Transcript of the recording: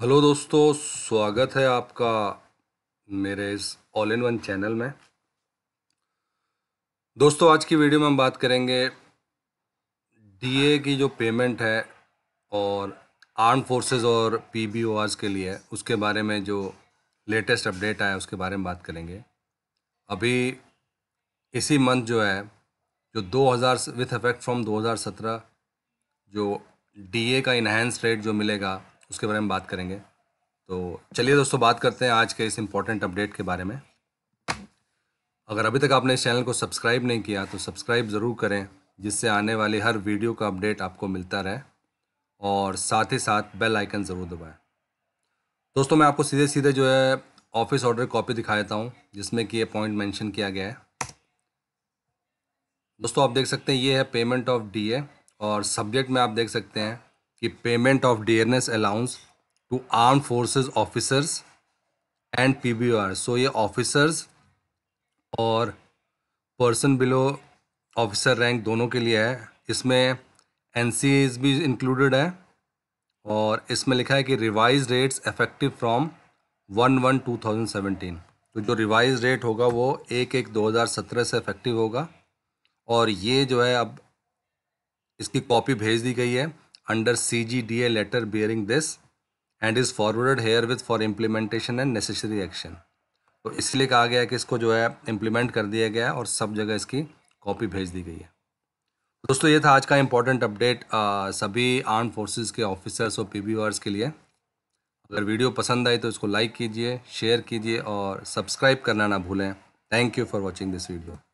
Hello दोस्तों स्वागत है आपका मेरे इस ऑल इन वन चैनल में दोस्तों आज की वीडियो में हम बात करेंगे डीए की जो पेमेंट है और आर्म फोर्सेस और पीबीओआरस के लिए उसके बारे में जो लेटेस्ट अपडेट आया उसके बारे में बात करेंगे अभी इसी मंथ जो है जो 2000 विथ इफेक्ट फ्रॉम 2017 जो डीए का इन्हेंस रेट जो मिलेगा उसके बारे में बात करेंगे तो चलिए दोस्तों बात करते हैं आज के इस इम्पोर्टेंट अपडेट के बारे में अगर अभी तक आपने इस चैनल को सब्सक्राइब नहीं किया तो सब्सक्राइब ज़रूर करें जिससे आने वाली हर वीडियो का अपडेट आपको मिलता रहे और साथ ही साथ बेल आइकन ज़रूर दबाएं दोस्तों मैं आपको सीधे सीधे जो है ऑफिस ऑर्डर कॉपी दिखा देता हूँ जिसमें कि ये पॉइंट मेंशन किया गया है दोस्तों आप देख सकते हैं ये है पेमेंट ऑफ डी और सब्जेक्ट में आप देख सकते हैं कि payment of dearness allowance to arm forces officers and PBR so ये ऑफिसर्स और पर्सन बिलो ऑफिसर रैंक दोनों के लिए है इसमें एन भी इंक्लूडेड है और इसमें लिखा है कि revise rates effective from one one two thousand seventeen तो जो रिवाइज रेट होगा वो एक एक दो हज़ार सत्रह से इफेक्टिव होगा और ये जो है अब इसकी कॉपी भेज दी गई है under CGDA letter bearing this and is forwarded here with for implementation and necessary action. तो इसलिए कहा गया है कि इसको जो है इम्प्लीमेंट कर दिया गया है और सब जगह इसकी कॉपी भेज दी गई है दोस्तों ये था आज का इम्पोर्टेंट अपडेट सभी आर्म फोर्सेस के ऑफिसर्स और पी के लिए अगर वीडियो पसंद आई तो इसको लाइक कीजिए शेयर कीजिए और सब्सक्राइब करना ना भूलें thank you for watching this video